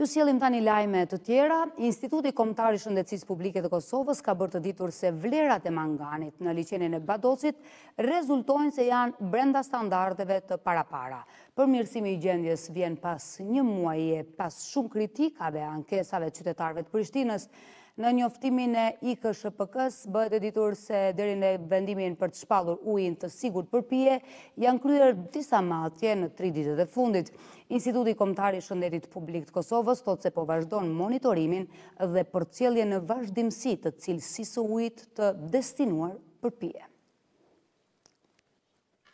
Ju sielim tani lajme të tjera, Instituti Komtari Shëndecis Publike të Kosovës ka bërë të ditur se vlerat e manganit në licenin e badocit rezultojnë se janë brenda standardeve të para-para. Për mirësimi i gjendjes vjen pas një muaj e pas shumë kritikave ankesave qytetarve të Prishtinës, Në njoftimin e IKSHPK-s, bëhet e se deri në vendimin për të shpallur ujin të sigurt për pije, janë kryer disa matje në 3 ditët e fundit. Instituti Kombëtar i Shëndetit Publik të Kosovës thotë se po vazhdon monitorimin dhe cilje në vazhdimsi të cilësisë së ujit të destinuar për pije.